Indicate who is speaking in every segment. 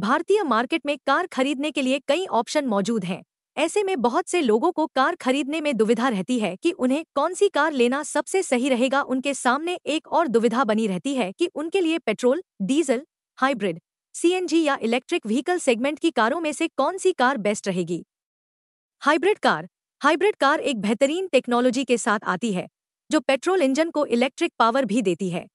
Speaker 1: भारतीय मार्केट में कार खरीदने के लिए कई ऑप्शन मौजूद हैं ऐसे में बहुत से लोगों को कार खरीदने में दुविधा रहती है कि उन्हें कौन सी कार लेना सबसे सही रहेगा उनके सामने एक और दुविधा बनी रहती है कि उनके लिए पेट्रोल डीजल हाइब्रिड सीएनजी या इलेक्ट्रिक व्हीकल सेगमेंट की कारों में से कौन सी कार बेस्ट रहेगी हाइब्रिड कार हाइब्रिड कार एक बेहतरीन टेक्नोलॉजी के साथ आती है जो पेट्रोल इंजन को इलेक्ट्रिक पावर भी देती है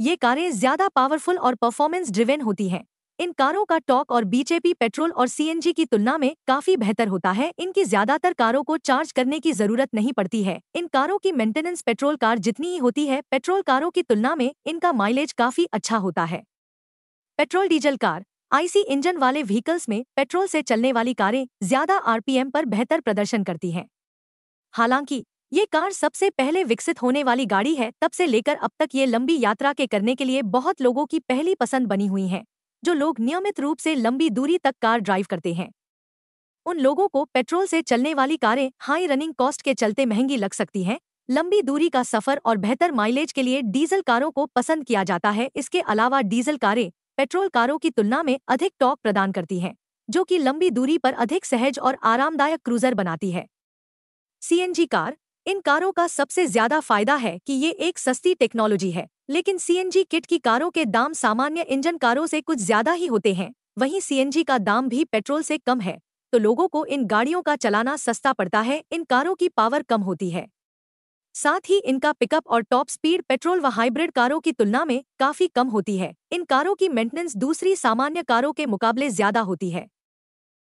Speaker 1: ये कारें ज्यादा पावरफुल और परफॉर्मेंस ड्रिवेन होती हैं इन कारों का टॉक और बीजेपी पेट्रोल और सीएनजी की तुलना में काफी बेहतर होता है इनकी ज्यादातर कारों को चार्ज करने की जरूरत नहीं पड़ती है इन कारों की मेंटेनेंस पेट्रोल कार जितनी ही होती है पेट्रोल कारों की तुलना में इनका माइलेज काफी अच्छा होता है petrol diesel car IC engine वाले व्हीकल्स में पेट्रोल से चलने वाली कारें ज्यादा आरपीएम पर बेहतर प्रदर्शन करती हैं हालांकि ये कार सबसे पहले विकसित होने वाली गाड़ी है तब से लेकर अब तक ये लंबी यात्रा के करने के लिए बहुत लोगों की पहली पसंद बनी हुई है जो लोग नियमित रूप से लंबी दूरी तक कार ड्राइव करते हैं उन लोगों को पेट्रोल से चलने वाली कारें हाई रनिंग कॉस्ट के चलते महंगी लग सकती हैं लंबी दूरी का सफर और बेहतर माइलेज के लिए डीजल कारों को पसंद किया जाता है इसके अलावा डीजल कारें पेट्रोल कारों की तुलना में अधिक टॉक प्रदान करती हैं जो कि लंबी दूरी पर अधिक सहज और आरामदायक क्रूजर बनाती है सीएनजी कार इन कारों का सबसे ज्यादा फायदा है कि ये एक सस्ती टेक्नोलॉजी है लेकिन सीएनजी किट की कारों के दाम सामान्य इंजन कारों से कुछ ज्यादा ही होते हैं वहीं सीएनजी का दाम भी पेट्रोल से कम है तो लोगों को इन गाड़ियों का चलाना सस्ता पड़ता है इन कारों की पावर कम होती है साथ ही इनका पिकअप और टॉप स्पीड पेट्रोल व हाइब्रिड कारों की तुलना में काफी कम होती है इन कारों की मेंटेनेंस दूसरी सामान्य कारों के मुकाबले ज्यादा होती है